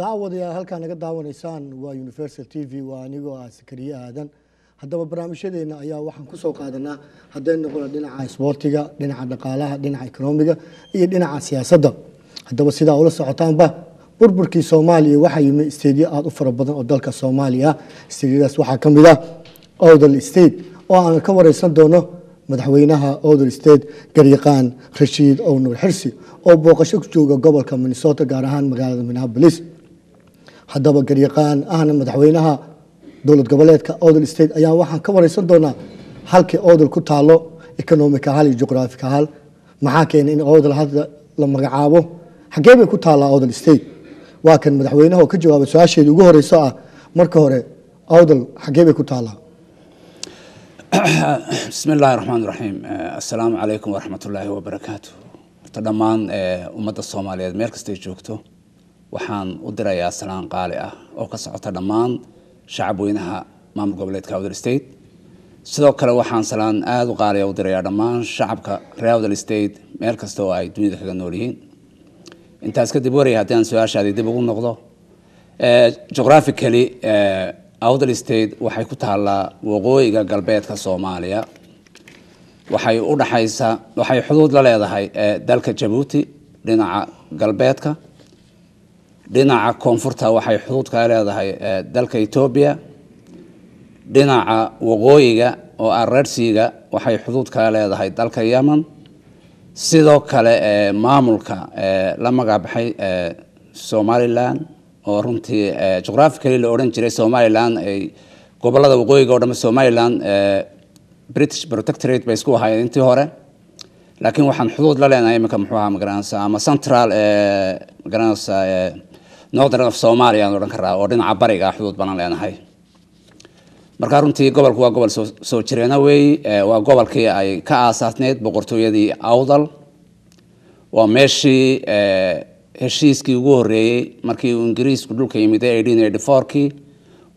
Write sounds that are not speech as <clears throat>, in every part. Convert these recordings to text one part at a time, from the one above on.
daawadayaal halkaan naga daawanaysaan waa universal t v waa anigoo ah sakariye aadan haddaba barnaamijyadeena ayaa waxaan ku qaadanaa hadday noqona dhinaca isboortiga dhinaca dhaqaalaha dhinaca ekonomiga iyo dhinaca siyaasadda haddaba sidaa ula socotaanba burburkii soomaaliya waxaa yimi isteedyo aada u fara badan oo dalka soomaaliya ah. isteedyadaas waxaa ka mid ah owdal state oo aan ka wareysan doono madaxweynaha owdal state garyaqaan rashiid ownur xirsi oo booqasho ku jooga gobolka minnesota gaar ahaan magaalada minneabolis haddaba garyaqaan ahna madaxweynaha dowlad goboleedka odal state ayaan waxaan ka wareysan doonaa halkii odal ku taalo economic ahaan iyo jugraafic ahaan maxaa keenay in odal hadda la magacaabo xaggee bay ku taallaa odal state waa kan madaxweynaha oo ka jawaabay su-aasheedii ugu horeyso ah marka hore odal xaggee bay ku taallaa <clears throat> bismi illaahi raxmaan raxiim eh, assalaamu calaykum waraxmatullaahi wabarakaatu horta dhammaan eh, ummadda soomaaliyeed meel kastay joogto waxaan u dirayaa salaan qaali ah oo ka socota dhammaan shacabweynaha maamul goboleedka outer state sidoo kale waxaan salaan aada u qaaliya ah u dirayaa dhammaan shacabka reer outer state meel kasta oo ay dunida kaga nool yihiin intaas kadib waraya haddii aan su-aashaadii dib ugu noqdo eh, geographically outer eh, state waxay ku taallaa waqooyiga galbeedka soomaaliya waxay u dhaxaysaa waxay xuduud la leedahay eh, dalka jabuuti dhinaca galbeedka dhinaca koonfurta waxay xuduud kaa leedahay eh, dalka etoobiya dhinaca waqooyiga oo ah reersiiga waxay xuduud leedahay dalka yeman sidoo kale eh, maamulka eh, la magacbaxay somalilan oo runtii juqhrafically la odhan jiray somalilan ay gobolada waqooyiga o dham somalilan british protectorate bay isku ahaayeen intii hore laakiin waxaan xuduud la leenahay iminka muxuu ahaa magaranaysa ama central magaranaysa northern of somalia aan odhan karaa oo dhinaca bariga ah xuduud banaan leenahay markaa runtii gobolku waa gobol soo jireena wey waa gobolkii ay ka aasaasneyd boqortooyadii awdal waa meeshii heshiiskii ugu horeeyey markii uu ingiriisku dhulka yimid ki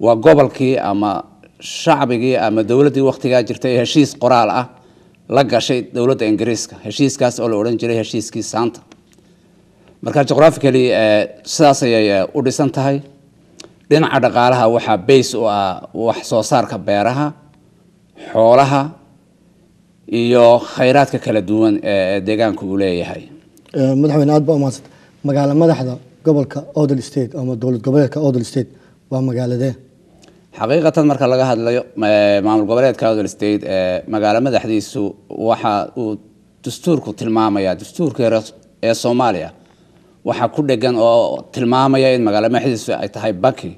waa gobolkii ama shacbigii ama dowladdii waktigaa jirta ee heshiis qoraal ah la gashay dowladda ingiriiska heshiiskaas oo la odhan jiray heshiiskii santa marka geographically eh, sidaas ayay eh, u dhisan tahay dhinaca dhaqaalaha waxaa base u ah wax soo saarka beeraha xoolaha iyo khayraadka kala duwan ee deegaanka uu leeyahay eh, madaxweyne aad baa umahadsanta magaalo madaxda gobolka odel state ama dowlad goboleedka odel state waa magaaladee xaqiiqatan marka laga hadlayo maamul goboleedka odel state magaalo madaxdiisu waxa uu dastuurku tilmaamaya dastuurka ee soomaaliya waxaa ku dhegan oo tilmaamaya in magaalada madiisu ay tahay baki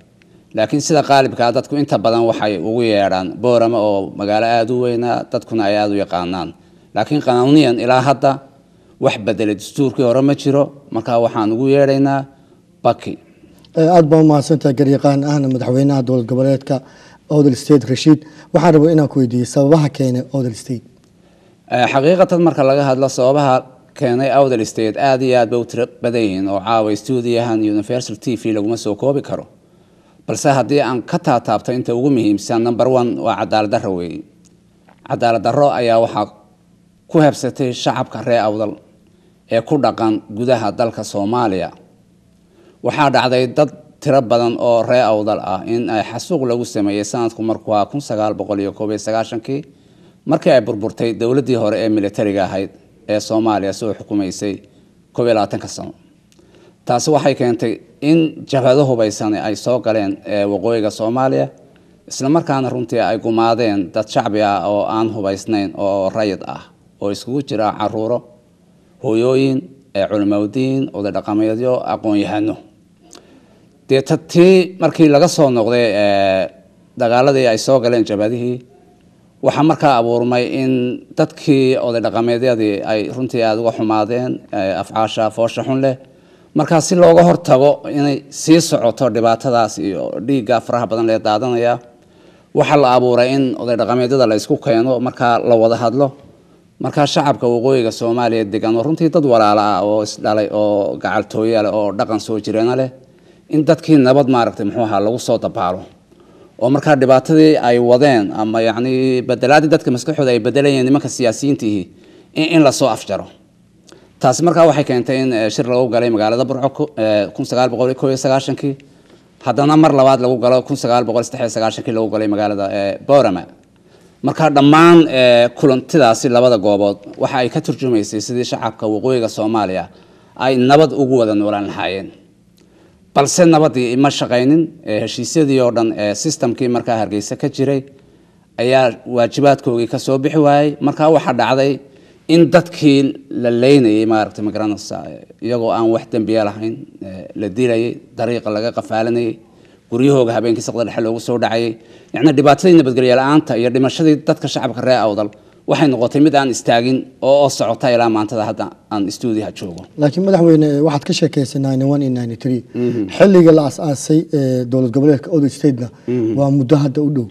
laakiin sida qaalibkaa ah, dadku inta badan waxay ugu yeedhaan boorama oo magaalo aada u weynaa dadkuna ay aada u yaqaanaan laakiin qanuuniyan ilaa hadda wax bedelay dastuurkii hore ma jiro markaa waxaan ugu yeedhaynaa baki eh, aada baa umahadsantaha garyaqaan ahna madaxweynaha dowlad goboleedka odel state rashiid waxaan rabo inaan ku weydiiyey sababaha keene odel state eh, xaqiiqatan marka laga hadlo sababaha keenay outher state aada iyo aada ba u tiro badan yihiin oo caawa stuudiyahan universal t v laguma soo koobi karo balse haddii aan ka taataabta inta ugu muhiimsan number one waa cadaalad darro weeye cadaalad darro ayaa waxaa ku habsatay shacabka ree awdal ee ku dhaqan gudaha dalka soomaaliya waxaa dhacday dad tiro badan oo ree awdal ah in ay xasuuq lagu sameeyey sanadku markuwaa kun sagaal boqol iyo koob iyo sagaashankii markii ay burburtay dowladdii hore ee militariga ahayd ee soomaaliya si xukumaysay koob labaatanka sano taasi waxay keentay in jabhado hubaysan ay soo galeen waqooyiga soomaaliya islamarkaana runtii ay gumaadeen dad shacbi ah oo aan hubaysnayn oo rayid ah oo isugu jira caruuro hooyooyin culimadiin oday dhaqameedyo aqoon-yahano tii markii laga soo noqday dagaaladii ay soo galeen jabhadihii waxaa markaa abuurmay in dadkii oday dhaqameedyadii ay runtii aada uga xumaadeen afcaasha foosha xun leh markaa si looga hortago inay sii socoto dhibaatadaas iyo dhiigga faraha badan lee daadanaya waxaa la abuuray in oday dhaqameedyada la keeno markaa la wada hadlo markaa shacabka waqooyiga soomaaliya degan oo runtii dad walaala ah oo isdhalay oo gacaltooyale oo dhaqan soo jireena leh in dadkii nabad maaragtay muxuu ahaa lagu soo dabaalo oo markaa dhibaatadii ay wadeen ama yani bedelaadii dadka maskaxooda ay bedelayeen nimanka siyaasiyiintiihi in lasoo afjaro taasi markaa waxay keentay in eh, shir lagu galay magaalada burco eh, haddana mar labaad lagu galo lagu galay magaalada eh, borama markaa dhammaan kulantidaasi labada goobood waxa ay ka turjumaysay sidii shacabka waqooyiga soomaaliya ay nabad ugu wada noolaan lahaayeen balse nabadii ima shaqaynin heshiisyadii oo dhan ee sistamkii markaa hargeysa ka jiray ayaa waajibaadkoogii kasoo bixi waayay markaa waxaa dhacday in dadkii la leynayay maaragtay magaranaysa iyagoo aan wax dembiya lahayn la dilayay dariiqa laga qafaalanayay guryahooga habeenkii saqda dhexe loogu soo dhacayay yacnii dhibaatadii nabadgelyo la-aanta iyo dhimashadii dadka shacabka ree awdal waxay noqotay mid aan istaagin oo socota ilaa maantada hadda aan stuudiaha joogo laakiin madaxweyne waxaad ka sheekaysa mhm. xiliga la asaasay eh, dowlad goboleedka other statena mhm. waa muddo hadda u dhow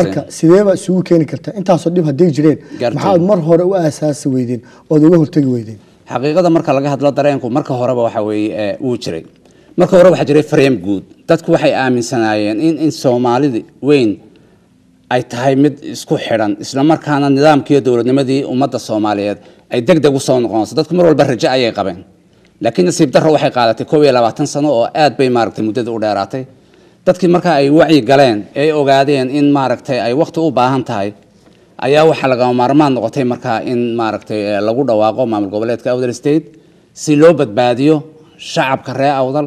marka sideebaa isugu keeni kartaa intaasoo dhib hadday jireen maxaad mar hore u aasaasi weydeen ood uga hortegi weydeen xaqiiqada marka laga hadlo dareenku marka horeba waxa weye eh, wuu jiray marka hore waxaa jiray frame guud dadku waxay aaminsanaayeen in in soomaalida weyn ay tahay mid isku xidhan islamarkaana nidaamkiiyo dowladnimadii ummadda soomaaliyeed ay deg deg usoo noqonayso dadku mar walba raje ayay qabeen laakiin nasiib darro waxay qaadatay koob iyo labaatan sano oo aad bay maaragtay muddada u dheeraatay dadkii markaa ay wacyi galeen ee ogaadeen in maaragtay ay wakhti u baahan tahay ayaa waxaa lagama maarmaan noqotay markaa in maaragtay eh, lagu dhawaaqo maamul goboleedka awdal state si loo badbaadiyo shacabka reer awdal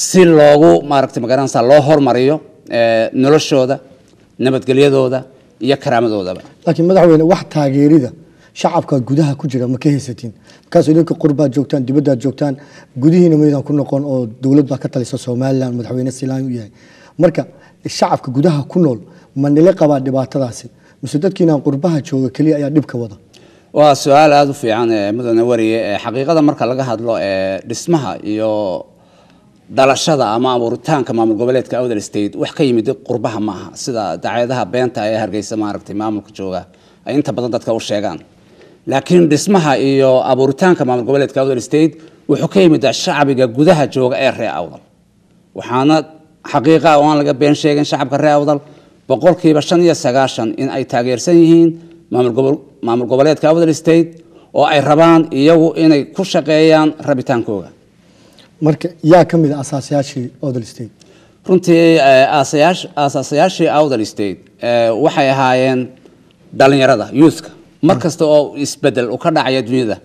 si loogu maaragtay magaranaysaa loo hormariyo eh, noloshooda nabadgelyadooda iyo karaamadoodaba laakiin madaxweyne wax taageerida shacabka gudaha ku jira ma ka haysatin markaasoo idinka qurbaad joogtaan dibaddaad joogtaan gudihiina maydaan ku noqon oo dowlad baa ka talisa somalilan madaxweyne silaan u yahay marka shacabka gudaha ku nool ma nila qabaa dhibaatadaasi mise dadkiinaan qurbaha jooga keliya ayaa dhibka wada waa su-aal aada u fiican eh, mudane wariye eh, xaqiiqada marka laga hadlo eh, dhismaha iyo dhalashada ama abuuritaanka maamul goboleedka outer state wax ka yimid qurbaha maaha sida dacaadaha beenta ee hargeysa maaragtay maamulka jooga ay inta badan dadka u sheegaan laakiin dhismaha iyo abuuritaanka maamul goboleedka outer state wuxuu ka yimid shacbiga gudaha jooga ee ree awdal waxaana xaqiiqa oo aan laga been sheegin shacabka ree awdal boqolkiiba shan iyo sagaashan in ay taageersan yihiin maamul goboleedka outer state oo ay rabaan iyagu inay ku shaqeeyaan rabitaankooga marka yaa ka mid a ah asaasayaashii outhel state runtii eh, asaasayaashii outhel state eh, waxay ahaayeen dhalinyarada youthka mar kasta oo isbedel u ka dhacaya dunyada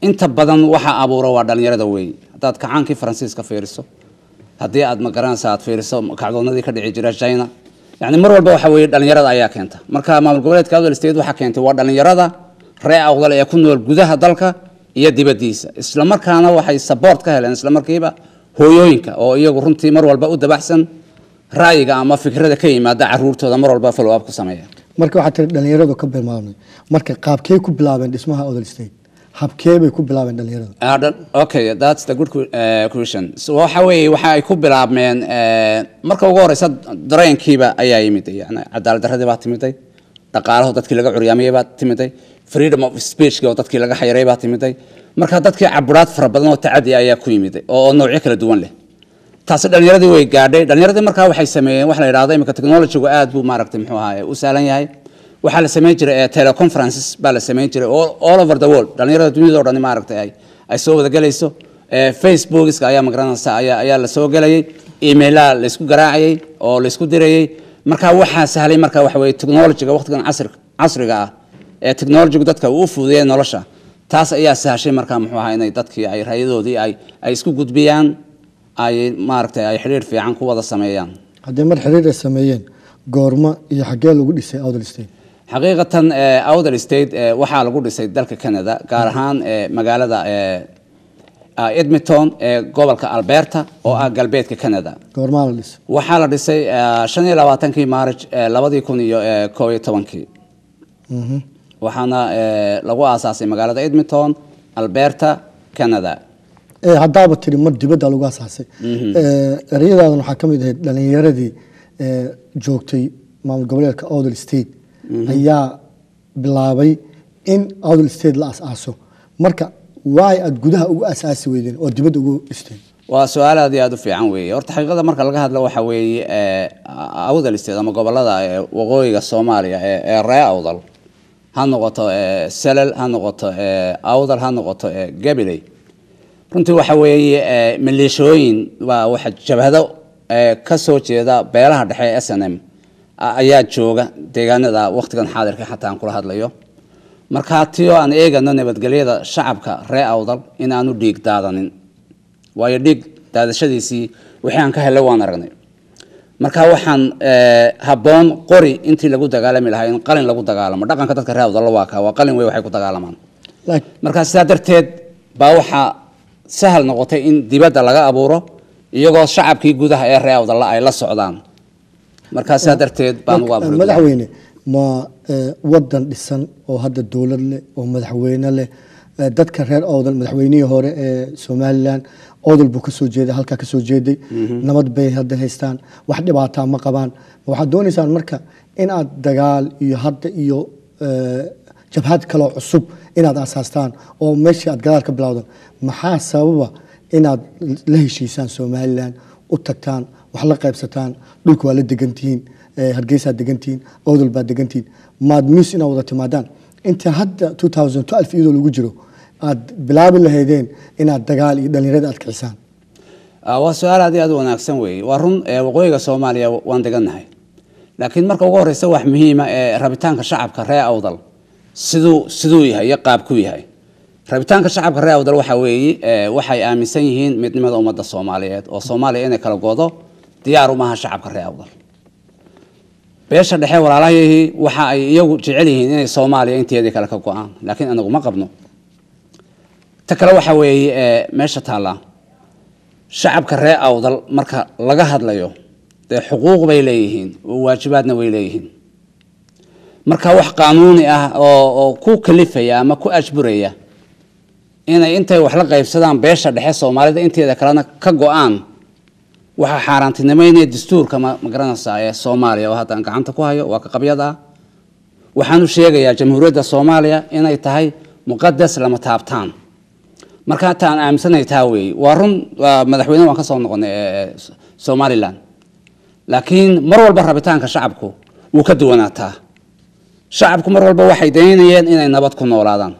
inta badan waxaa abuura waa dhalinyarada weeye haddaad kacaankii faransiiska fiiriso haddii aad magaranaysa aad fiiriso kacdoonadii ka dhici jira china yani mar walba waxa weye dhalinyarada ayaa keenta marka maamul goboleedka outhel state waxaa keentay waa dhalinyarada ree awdal ee ku nool gudaha dalka iyo dibadiisa islamarkaana waxay saboort ka heleen isla markiiba hooyooyinka oo iyagu runtii mar walba u dabaxsan ra'yiga ama fikrada ka yimaada caruurtooda mar walba follow-up ku sameeya marka waxaa tiri dhalinyaradu ka bimaamay marka qaabkee ku bilaabeen dhismaha odol state habkee bay ku bilaabeen dhalinyaradu ah, okay that's the good eh, question waxa weeye waxa ay ku bilaabmeen eh, marka ugu horeysa dareenkiiba ayaa yimiday yani cadaalad darradii baa timiday dhaqaalaho dadkii laga curyaamiyey baa timiday freedom of speechka oo dadkii laga xayray baa timiday marka dadkii caburaad fara badan oo tacadi ayaa ku yimiday oo noocyo kala duwan leh taasi dhalinyaradii way gaadhay dhalinyaradii markaa waxay sameeyeen waxa la yidhahdo imika technology-gu buu maaragtay muxuu ahaay u saalan yahay waxaa la sameyn jiray eh, teleconferences baa la sameyn jiray all over the world dhalinyarada duniyada o dhan maaragtay ay ay soo wada gelayso eh, ayaa magaranaysa ayaa ayaa la gelayay emailaa la garaacayay oo la dirayay marka waxaa sahlay marka waxa weeye technology-ga waqtigan casriga ah ee technologigu dadka uu fududeeya nolosha taas ayaa sahashay markaa muxuu ahaa inay dadkii ay rayadoodii ay ay isku gudbiyaan ay maaragtay ay xidhiir fiican ku wada sameeyaan haddii mar xidhiir ay sameeyeen goormo iyo xaggee lagu dhisay outer state xaqiiqatan eh, outer state eh, waxaa lagu dhisay dalka canada gaar ahaan eh, magaalada ah, edmonton ee gobolka alberta oo ah galbeedka canada goormaa la dhisay waxaa la dhisay ah, shan iyo labaatankii maarij labadii kun iyo koob iyo tobankii waxaana eh, lagu aasaasay magaalada edmonton alberta canada eh, haddaaba tiri mar dibadda lagu aasaasay mhm. eh, ereyadaadan waxaa ka mid ahayd dhalinyaradii joogtay maamul goboleedka oudal state mhm. ayaa bilaabay in oudal state la asaaso marka waay aad gudaha ugu asaasi weydeen oo dibadda ugu isteen waa su-aal aad iyo aada u fiican weeye horta xaqiiqada marka laga hadlo waxa weeye awdal state ama gobolada waqooyiga soomaaliya ee ree awdal ha noqoto eh, selal ha noqoto eh, awdal ha noqoto eh, gabiley runtii waxa weeye maleeshooyin waa waxa jabhado kasoo soo jeeda beelaha dhexe e s n m ayaa jooga deegaanada wakhtigan xaadirka xataa aan kula hadlayo markaa ti aan eegano nabadgelyada shacabka ree awdal in dhiig daadanin waayo dhiig daadashadiisii wixii aan ka helay waan aragnay marka waxaan eh, haboon qori intii lagu dagaalami lahaa in qalin lagu dagaalamo dhaqanka dadka reer awdalla waa waa qalin wey waxay ku dagaalamaan markaa sidaa darteed baa waxaa sahal noqotay in dibadda laga abuuro iyagoo shacabkii gudaha ee reer awdalla ay la socdaan markaa sidaa darteed baan ugu ma eh, wadan dhisan oo hadda dowlad leh oo madaxweyne leh dadka reer oodal madaxweynihii hore ee somalilan odol buu kasoo jeeda halkaa kasoo jeeday mhm. nabad bay hadda haystaan wax dhibaataa ma qabaan waxaad doonaysaan marka inaad dagaal iyo hadda iyo eh, jabhad kaloo cusub inaad asaastaan oo meeshii aad gadaal ka bilowdan maxaa sababa inaad la heshiisaan somalilan u tagtaan wax la qaybsataan dhulka waa la degantihiin eh, hargeysaad degantihiin oodal baad degantihiin maad mis inaad wada timaadaan inta hadda iyadoo lagu jiro aad bilaabi lahaydeen inaad dagaal iyo dhalinyarada aad kicisaan ah, waa su-aal aad i aad wanaagsan weeye waa run eh, waqooyiga soomaaliya waan degannahay laakiin marka ugu horeysa wax muhiima ee eh, rabitaanka shacabka ree awdal siduu siduu yahay iyo qaabku yahay rabitaanka shacabka ree awdal waxa weeye eh, waxay aaminsan yihiin midnimada ummadda soomaaliyeed oo soomaaliya inay kala godo diyaar umaha shacabka ree awdal beesha dhexe walaalahayhi waxa ay iyagu jecel yihiin inay soomaaliya inteedii kale ka go-aan laakiin anaguma qabno ta kale waxaa weeye eh, meesha taallaa shacabka ree awdal marka laga hadlayo dee xuquuq bay leeyihiin oo waajibaadna way leeyihiin marka wax qaanuuni ah oo ku kalifaya ama ku ajburaya inay intay wax la qaybsadaan beesha dhexe soomaalida inteeda kalena ka go-aan waxaa xaaraantinimeynaya dastuurka ma garanaysaa ee soomaaliya oo hadda gacanta ku hayo waa ka qabyad ah sheegayaa jamhuuriyadda soomaaliya inay tahay muqadas lama taabtaan markaa taan aaminsanahay taa weeye waa run madaxweyne waan ka soo noqonay eh, eh, somalilan laakiin mar walba rabitaanka shacabku wuu ka duwanaataa shacabku mar walba waxay daynayeen inay nabad ku noolaadaan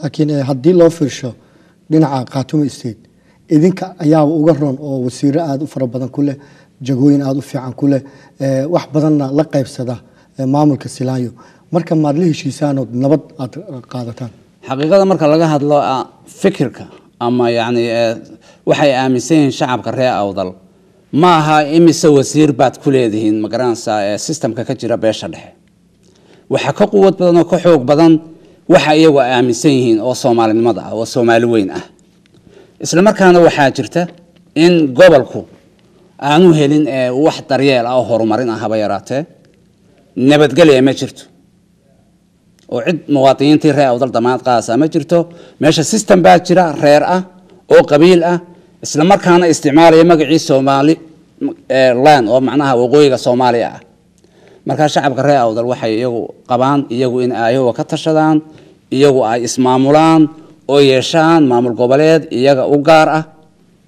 laakiin eh, haddii loo firsho dhinaca khaatumo state idinka ayaaba uga roon oo wasiiro aada u fara badan ku leh jagooyin aada u fiican ku leh wax badanna la qaybsada maamulka silaayo marka maad la heshiisaanood nabad aada qaadataan xaqiiqada marka laga hadlo ah, fikirka ama yani eh, waxay aaminsan yihiin shacabka ree awdal ma aha imise wasiir baad ku leedihiin ee eh, sistamka ka jira beesha dhexe waxa ka quwad badan oo ka xoog badan waxa iyagu aaminsan yihiin oo soomaalinimada ah oo soomaali weyn ah isla markaana waxaa jirta in gobolku aanu helin eh, wax daryeel ah oo horumarin ah haba yaraatee nabadgelya ma jirto oo cid muwaadiniintii reer awdal damaad qaasa ah ma jirto meesha system baa jira reer ah oo qabiil ah isla markaana isticmaalaya magacii soomaali land oo macnaha waqooyiga soomaaliya ah markaa shacabka reer awdal waxay iyagu qabaan iyagu in ayawa ka tashadaan iyagu ay ismaamulaan oo yeeshaan maamul goboleed iyaga u gaar ah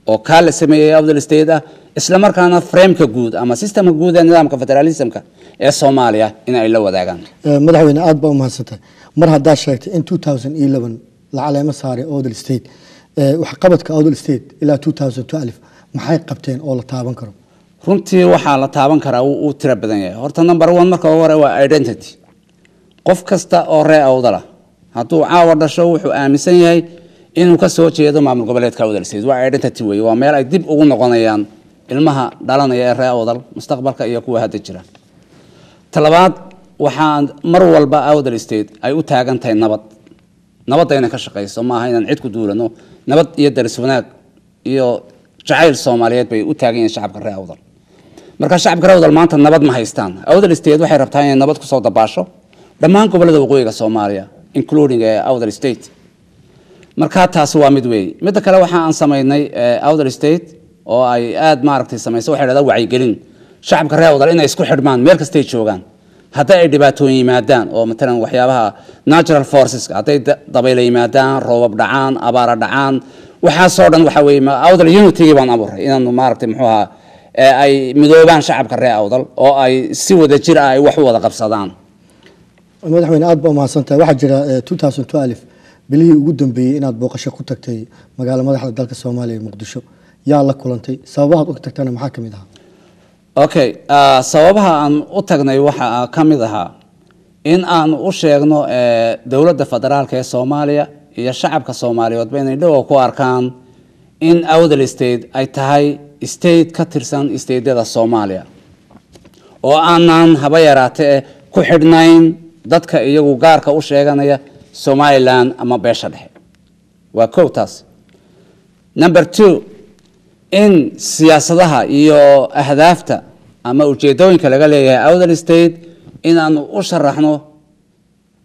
oo kaa la sameeyey afdal state ah islamarkaana frameka guud ama sistemka guud ee nidaamka federalismka ee soomaaliya in ay la wadaagaan madaxweyne aada baa umahadsantay mar haddaad sheegtay in la caleemo saaray odal state waxqabadka odal state ilaa maxay qabteen oo la taaban karo runtii waxaa la taaban karaa uu tiro badan yahay horta number one marka hore waa identity qof kasta oo ree awdala hadduu caawa dhasho wuxuu aaminsan yahay inuu kasoo jeedo maamul goboleedka wadarsd waa eedhintati wey waa meel ay dib ugu noqonayaan ilmaha dhalanaya ee ree odal mustaqbalka iyo kuwa hadda jira talabaad waxaan mar walba outer state ay u taagan tahay nabad nabadda inaan ka shaqayso maaha inaan cid ku duulano nabad iyo daris wanaag iyo jacayl soomaaliyeed bay u taagan yihiin shacabka ree awdal marka shacabka ree awdal maanta nabad ma haystaan outer state waxay rabtaa inay nabad kusoo dabaasho dhammaan gobollada waqooyiga soomaaliya including outer eh, state markaa taasi waa mid weeye midda kale waxa aan samaynay eh, outer state oo ay aad maaragtay samaysa waxay dhahdaa wacyigelin shacabka reer wadal inay isku xidhmaan meel kastay joogaan hadday ay dhibaatooyin yimaadaan oo matalan waxyaabaha natural forces hadday dabayla yimaadaan roobab dhacaan abaara dhacaan waxaasoo dhan waxa weeye awdal unitygii baan abuuray inaanu maaragtay muxuu ahaa eh, ay midoobaan shacabka reer awdal oo ay si wada jir ah ay wax u wada qabsadaan madaxweyne aad ba umahadsantahay waxaa jira eh, two thousand twelve bilihii ugu dambeeyey inaad booqasho ku tagtay magaalo madaxda dalka soomaaliya ee muqdisho yaa la kulantay sababahaad u tagtana maxaa ka mid ahaa okay ah, sababaha aan u tagnay waxaa ka mid ahaa in aan u sheegno eh, dowladda federaalk ee soomaaliya iyo shacabka soomaaliyeedba inay dhowa ku arkaan in outhel state ay tahay state ka tirsan stateyada soomaaliya oo aanaan haba yaraatee ku xidhnayn dadka iyagu gaarka u sheeganaya somalilan ama beesha dhexe waa kow taas number two in siyaasadaha iyo ahdaafta ama ujeedooyinka laga leeyahay outher state inaanu u sharaxno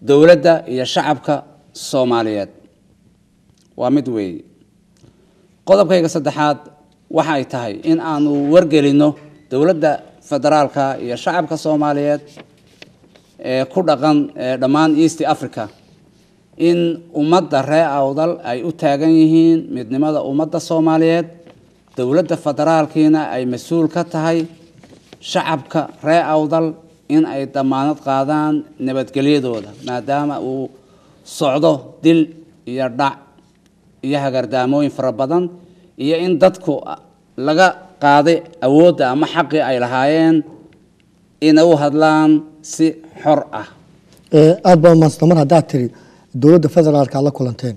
dowladda iyo shacabka soomaaliyeed waa mid weeye qodobkayga saddexaad waxa ay tahay in aanu wargelinno dowladda federaalka iyo shacabka soomaaliyeed ee ku dhaqan ee dhammaan east africa in ummadda ree awdal ay u taagan yihiin midnimada ummadda soomaaliyeed dowladda federaalkiina ay mas-uul ka tahay shacabka ree awdal in ay damaanad qaadaan nabadgelyadooda maadaama uu socdo dil iyo dhac iyo hagardaamooyin fara badan iyo in dadku laga qaaday awoodda ama xaqii ay lahaayeen inay u hadlaan si xor ah eh, aada baa mahadsan mar haddaad tiri dowladda federaalka la kulanteen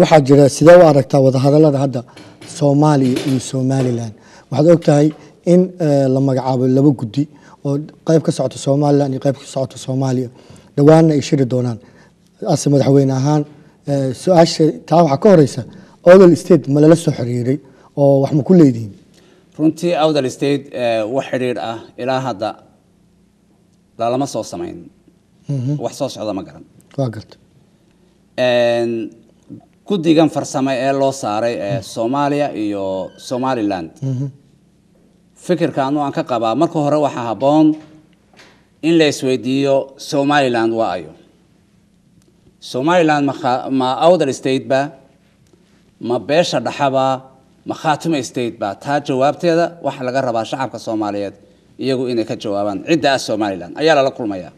waxaa jira sidee u aragtaa wadahadalada hadda soomaaliya iyo somalilan waxaad ogtahay in la magacaabo laba guddi oo qayb ka socota somalilan iyo qayb ka socota soomaaliya dhowaanna ay shiri doonaan ase madaxweyne ahaan su-aasha taa waxaa ka horeysa odal state ma lala soo xiriiray oo wax ku leedihiin runtii outdal state wax xidhiir ah ilaa hadda lalama soo samayn mm-hmm. wax soo socda ma garan waa garta guddigan farsame ee loo saaray ee soomaaliya iyo somaliland mm-hmm. fikirkaanu aan ka qabaa marka hore waxaa haboon in la isweydiiyo somaliland waa ayo somaliland ma outer stateba ma beesha dhaxaba ma state ba taa jawaabteeda waxaa laga rabaa shacabka soomaaliyeed iyagu inay ka jawaabaan cidda ah somaliland ayaa lala kulmayaa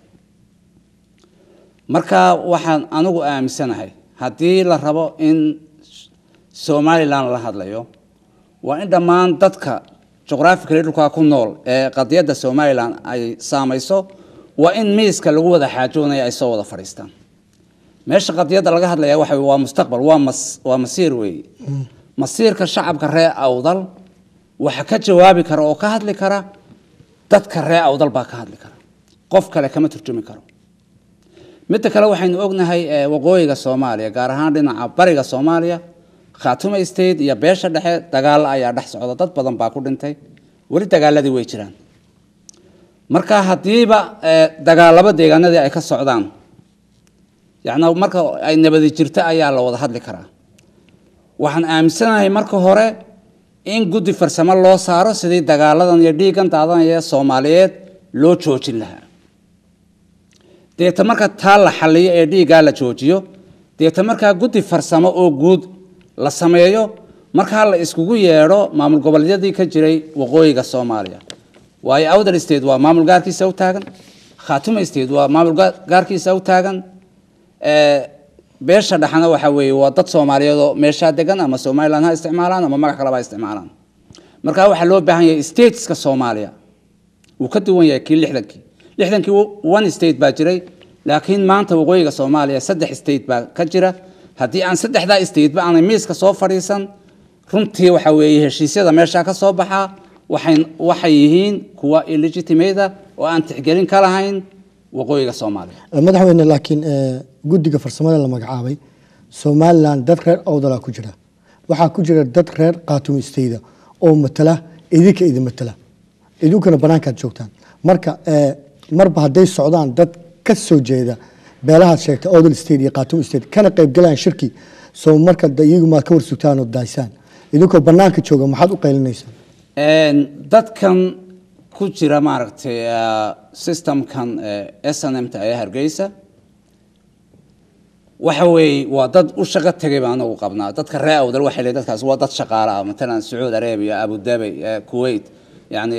marka waxaan anigu aaminsanahay haddii la rabo in somalilan la hadlayo waa in dhammaan dadka juqraafikali dhulkaa ku nool ee qadiyadda somalilan ay saamayso waa in miiska lagu wada xaajoonaya ay soo wada fadhiistaan meesha qadiyadda laga hadlaya waxa waa mustaqbal waa mas waa masiir weeye masiirka shacabka ree awdal waxa ka jawaabi kara oo ka hadli kara dadka ree awdal baa ka hadli kara qof kale kama turjumi karo midda kale waxaynu ognahay eh, waqooyiga soomaaliya gaar ahaan dhinaca bariga soomaaliya khatuma state iyo beesha dhexe dagaalo ayaa dhex socda dad badan baa ku dhintay weli dagaaladii way jiraan marka haddiiba eh, dagaalabo deegaanadii ay ka socdaan yacnaa marka ay nabadi jirto ayaa la wada hadli karaa waxaan aaminsanahay marka hore in guddi farsamo loo saaro sidii dagaaladan iyo dhiiggan daadanaya soomaaliyeed loo joojin lahaa deeta marka taa la xaliyo ee dhiiggaa la joojiyo deeta markaa guddi farsamo oo guud la sameeyo markaa la iskugu yeedho maamul goboleedyadii ka jiray waqooyiga soomaaliya waayo awdal state waa maamul gaarkiisa u taagan khatuma state waa maamul gaarkiisa u taagan beesha dhaxna waxa weeye waa dad soomaaliyeedoo meeshaa degan ama somalilan ha isticmaalaan ama magac kaleba ha isticmaalaan markaa waxaa loo baahan yahay stateska soomaaliya wuu ka duwan yahay kii lixdankii lixdankii one state baa jiray laakiin maanta waqooyiga soomaaliya saddex state baa ka jira haddii aan saddexdaa stateba aanay miiska soo fadhiisan runtii waxa weeye heshiisyada meeshaa ka soo baxaa waxay yihiin kuwa illegitimada oo aan tixgelin ka lahayn waqooyiga soomaaliya madaxweyne laakiin guddiga farsamada la magacaabay somalilan dad reer awdalaa ku jira waxaa ku jira dad reer khaatumiisteyda oo matala idinka idin matala idinkuna banaankaad joogtaan marka marba hadday socdaan dad ka soo jeeda beelahaad sheegtay odal state iyo khatum state kana qaybgalayaan shirki soo marka iyagu maad ka warsugtaan oo daaysaan idinkoo banaanka jooga maxaad u qaylinaysaa dadkan ku jira maaragtay ah, systemkan eh, s n m ta ee hargeysa waxa weeye waa dad u shaqo tegay baa anagu qabnaa dadka ree awdal waxay leey dadkaas waa dad shaqaale ah matalan sacuud arabia abu dhabi eh, kuwait yani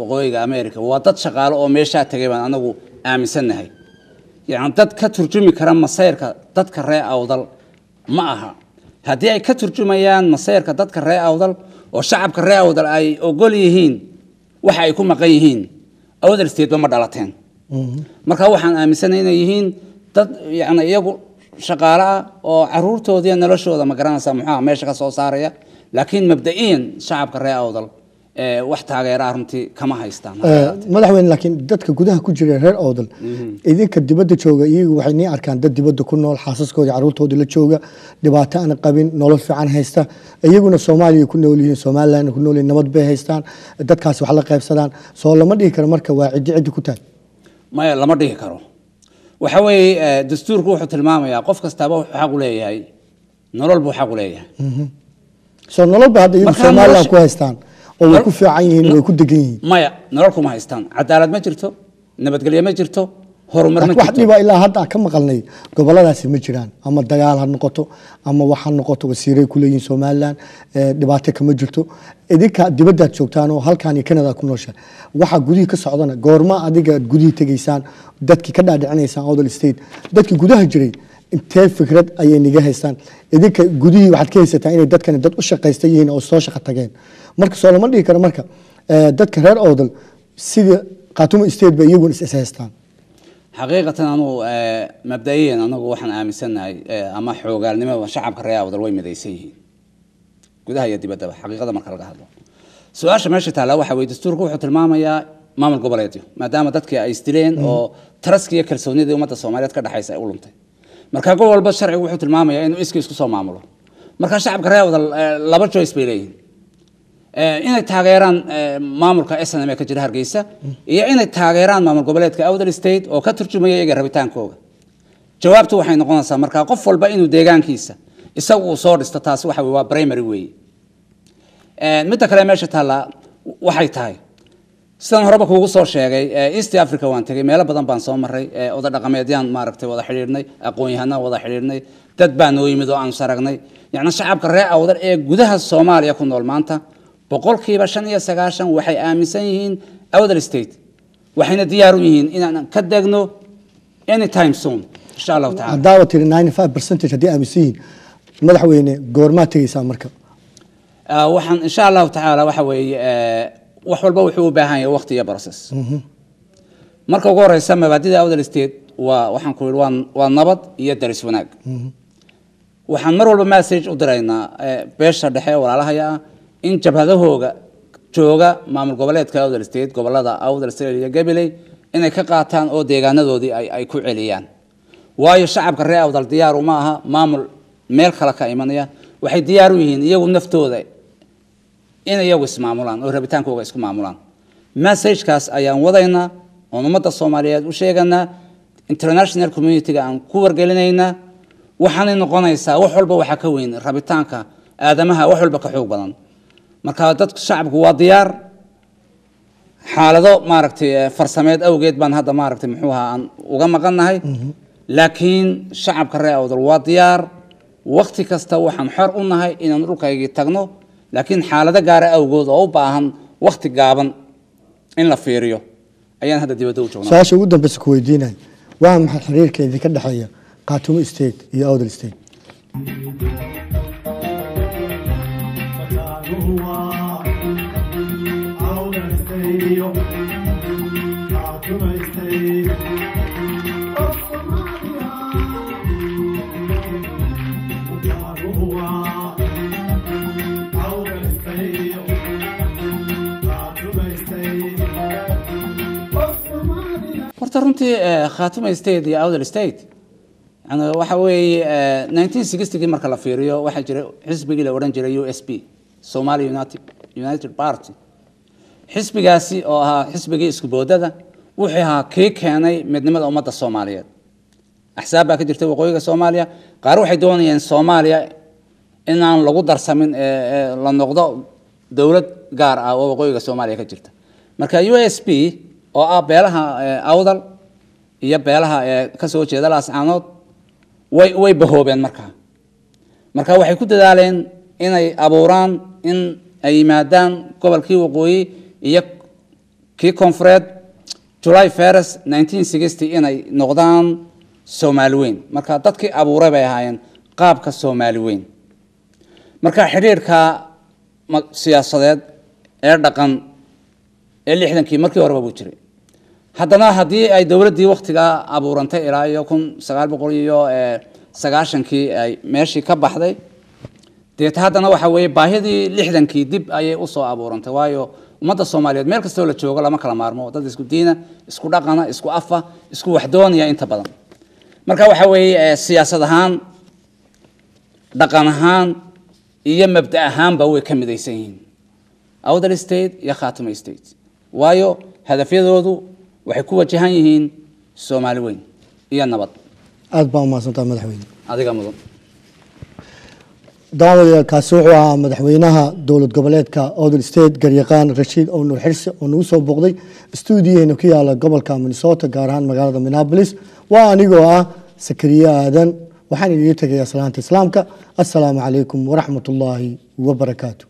waqooyiga e, america waa dad shaqaalo oo meeshaa tegay baan anagu aaminsannahay yani dad ka turjumi kara masayrka dadka ree awdal ma aha haddii ay ka turjumayaan masayrka dadka ree awdal oo shacabka ree awdal ay ogol yihiin waxa ay ku maqan yihiin awdal steedba ma dhalateen mm-hmm. marka waxaan aaminsannay inay yihiin dad yani iyagu shaqaalo ah oo caruurtoodiiya noloshooda ma garanaysa muxuaha meesha ka soo saaraya laakiin mabda shacabka ree awdal wax taageeraa runtii kama haystaan madaxweyne laakiin dadka gudaha ku jira reer oodal mhm. idinka dibadda jooga iyagu waxay nii arkaan dad dibadda ku nool xaasaskoodii carruurtoodii la jooga dhibaato aan qabin nolol fiican haysta iyaguna soomaaliya ku nool yihiin somalilan ku nool yihin nabad bay haystaan dadkaasi wax la qaybsadaan soo lama dhihi karo marka waa ciddi ciddi ku taag maya lama dhihi karo waxa weeye dastuurku wuxuu tilmaamayaa qof kastaaba wuxuu xaq u leeyahay nolol buu xaq u leeyahay mhm. soo nolol ba hadda iyagu somalilan ku haystaan oo way ku fiican yihiin way ku degan yihiin maya nolol kuma haystaan cadaalad ma jirto nabadgelyo ma jirto horumar dhiba ilaa hadda ka maqalnay goboladaasi ma jiraan ama dagaal ha noqoto ama wax ha noqoto wasiiray ku leeyihiin somaliland eh, dhibaato kama jirto idinka dibadaad joogtaan oo halkan ku nooshahay waxaa gudihii ka socdana goorma adiga gudihii tegaysaan dadkii ka dhaadhicinaysaan odol state dadkii gudaha jiray intee fikrad ayay niga haystaan idinka gudihii waxaad ka haysataa inay dadkani dad u shaqaysta yihiin oo soo shaqo tageen marka soo dhihi karo marka eh, dadka reer oodal sidii khaatumo state bay iyaguna is haystaan xaqiiqatan anugu eh, mabda'iyan anagu waxaan aaminsannahay eh, ama xoogaalnimada shacabka reer oodal way midaysan yihiin gudaha iyo dibaddaba xaqiiqada marka laga hadlo su-aasha meesha taalla waxa weye dastuurku wuxuu tilmaamayaa maamul goboleedyo maadaama dadkii ay isdileen oo mm-hmm. taraskiiyo kalsoonidii ummadda soomaaliyeed ka dhexaysa ay u luntay marka gol walba sharcigu wuxuu tilmaamayaa inuu iska isku soo maamulo marka shacabka reer wada eh, laba joyce bay leeyihin eh, inay taageeraan eh, maamulka snm ee ka jira hargeysa iyo inay taageeraan maamul goboleedka outer state oo ka turjumaya iyaga rabitaankooga jawaabtu waxay noqonaysaa markaa qof walba inuu deegaankiisa isagu uu soo dhisto taasi waxa waa primary weeye midda kale meesha taallaa waxay tahay sidaan horeba kuugu soo sheegay east africa waan tegay meelo badan baan soo maray oda dhaqameedyaan maaragtay wada xidhiidhnay aqoon-yahanaan wada xidhiidhnay dad baa noo yimid oo aan saragnay yacni shacabka ree awdar ee gudaha soomaaliya ku nool maanta boqolkiiba shan iyo sagaashan waxay aaminsan yihiin awdar state waxayna diyaar u yihiin inaan ka degno anytime soon insha allahu taala haddaaba tiri ninety five percentage haddii aaminsan yihiin madaxweyne goormaa tegaysaa marka waxaan insha allahu tacaala waxa weeye wax walba wuxuu u baahan yahay waqti iyo brocess mhm. marka ugu horeysa mabaadida awdal state waa waxaan ku yidhi waa nabad iyo daris wanaag mhm. waxaan mar walba message u diraynaa beesha dhexe walaalahaya ah in jabhadahooga jooga maamul goboleedka awdal state gobolada awdal state iyo gabiley inay ka qaataan oo deegaanadoodii ay ku celiyaan waayo shacabka reer awdal diyaaru ma aha maamul meel kale ka imanaya waxay diyaar u yihiin iyagu naftooda in iyagu ismaamulaan oo rabitaankooga isku maamulaan messajekaas ayaan wadaynaa oon ummadda soomaaliyeed u sheeganaa international communitiga aan ku wargelinaynaa waxaanay noqonaysaa wax walba waxaa ka weyn rabitaanka aadamaha wax walba ka xoog badan marka dadku shacabku waa diyaar xaalado maaragtay eh, farsameed awgeed baan hadda maaragtay muxuu ahaa aan uga maqannahay mm-hmm. laakiin shacabka reer awdal waa diyaar wakti kasta waxaan xor u nahay inaan dhulkaygii tagno laakiin xaalado gaara ah awgood oo u baahan wakti gaaban in la fiiriyo ayaan hadda dibadda u joognaa su-aasha ugu dambeysa ku weydiinaya waa maxay xiriirka idinka dhexeeya khaatumo state iyo owdal state horta runtii eh, khaatuma state iyo outer state yani waxa weeye eh, nineteen sixtygii marka la fiiriyo waxaa jiray xisbigii la odhan jiray u s p somalia united united party xisbigaasi oo ahaa xisbigii iskuboodada wuxuu ahaa kii keenay midnimada ummadda soomaaliyeed axsaab baa ka jirtay waqooyiga soomaaliya qaar waxay doonayeen soomaaliya inaan lagu darsamin eh, la noqdo dowlad gaar ah oo waqooyiga soomaaliya ka jirta marka u s p oo ah beelaha eh, awdal iyo beelaha eh, kasoo jeeda laascaanood way way bahoobeen markaa marka waxay ku dadaaleen inay abuuraan in ay yimaadaan gobolkii waqooyi iyo kii koonfureed july ferus nineteen inay noqdaan soomaali weyn marka dadkii abuuray bay ahaayeen qaabka soomaali weyn marka xidhiirka siyaasadeed ee dhaqan ee lixdankii markii horeba buu jiray haddana haddii ay dowladdii waktigaa abuurantay ilaa iyo kun sagaal boqol iyo eh, sagaashankii ay meeshii ka baxday deet haddana waxa weeye baahidii lixdankii dib ayay usoo abuurantay waayo ummadda soomaaliyeed meel kastoo la joogo lama kala maarmo dad isku diina isku dhaqana isku afa isku waxdoonaya inta badan marka waxa weeye eh, siyaasad ahaan dhaqan ahaan iyo mabda ahaanba way ka midaysan yihiin outer state iyo khatima state waayo hadafyadoodu waxay ku wajahan yihiin soomaali weyn iyo nabad aada baa umahadsantaha madaxweyne adiga mudan daawadayaal kaasi wuxuu ahaa madaxweynaha dowlad goboleedka othel state garyaqaan rashiid ow nuur xirsi oo nagu soo booqday stuudiyaheena ku yaala gobolka minnesota gaar ahaan magaalada minneabolis waa anigoo ah sakariye aadan waxaan idiin tegayaa salaanta islaamka assalaamu calaykum waraxmat ullaahi wabarakaatu